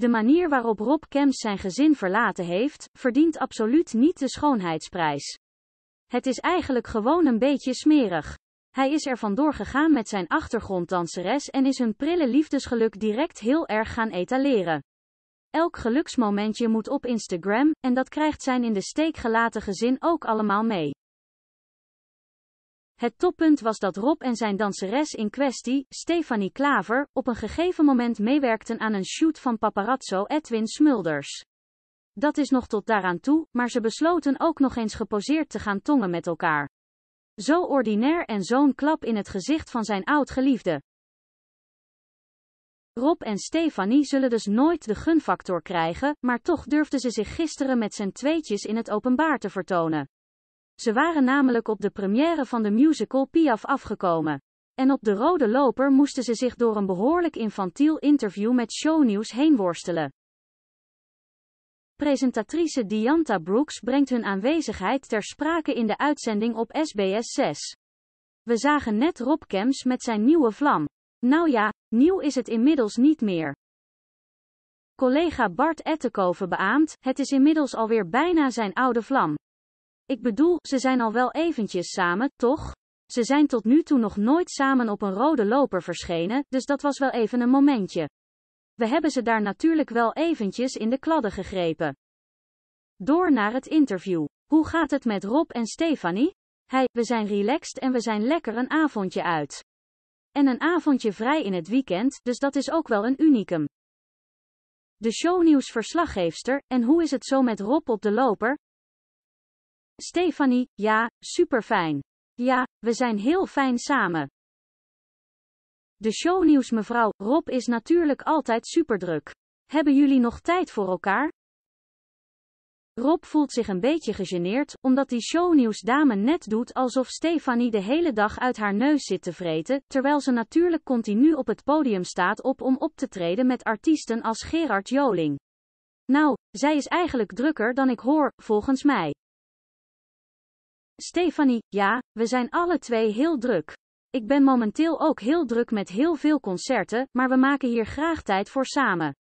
De manier waarop Rob Kemps zijn gezin verlaten heeft, verdient absoluut niet de schoonheidsprijs. Het is eigenlijk gewoon een beetje smerig. Hij is er vandoor gegaan met zijn achtergronddanseres en is hun prille liefdesgeluk direct heel erg gaan etaleren. Elk geluksmomentje moet op Instagram, en dat krijgt zijn in de steek gelaten gezin ook allemaal mee. Het toppunt was dat Rob en zijn danseres in kwestie, Stefanie Klaver, op een gegeven moment meewerkten aan een shoot van paparazzo Edwin Smulders. Dat is nog tot daaraan toe, maar ze besloten ook nog eens geposeerd te gaan tongen met elkaar. Zo ordinair en zo'n klap in het gezicht van zijn oud-geliefde. Rob en Stefanie zullen dus nooit de gunfactor krijgen, maar toch durfden ze zich gisteren met zijn tweetjes in het openbaar te vertonen. Ze waren namelijk op de première van de musical Piaf afgekomen. En op de rode loper moesten ze zich door een behoorlijk infantiel interview met shownieuws heen worstelen. Presentatrice Dianta Brooks brengt hun aanwezigheid ter sprake in de uitzending op SBS 6. We zagen net Rob Kems met zijn nieuwe vlam. Nou ja, nieuw is het inmiddels niet meer. Collega Bart Ettekoven beaamt, het is inmiddels alweer bijna zijn oude vlam. Ik bedoel, ze zijn al wel eventjes samen, toch? Ze zijn tot nu toe nog nooit samen op een rode loper verschenen, dus dat was wel even een momentje. We hebben ze daar natuurlijk wel eventjes in de kladden gegrepen. Door naar het interview. Hoe gaat het met Rob en Stefanie? Hij, we zijn relaxed en we zijn lekker een avondje uit. En een avondje vrij in het weekend, dus dat is ook wel een unicum. De shownieuwsverslaggeefster, en hoe is het zo met Rob op de loper? Stefanie, ja, superfijn. Ja, we zijn heel fijn samen. De shownieuws mevrouw, Rob is natuurlijk altijd superdruk. Hebben jullie nog tijd voor elkaar? Rob voelt zich een beetje gegeneerd, omdat die shownieuwsdame net doet alsof Stefanie de hele dag uit haar neus zit te vreten, terwijl ze natuurlijk continu op het podium staat op om op te treden met artiesten als Gerard Joling. Nou, zij is eigenlijk drukker dan ik hoor, volgens mij. Stefanie, ja, we zijn alle twee heel druk. Ik ben momenteel ook heel druk met heel veel concerten, maar we maken hier graag tijd voor samen.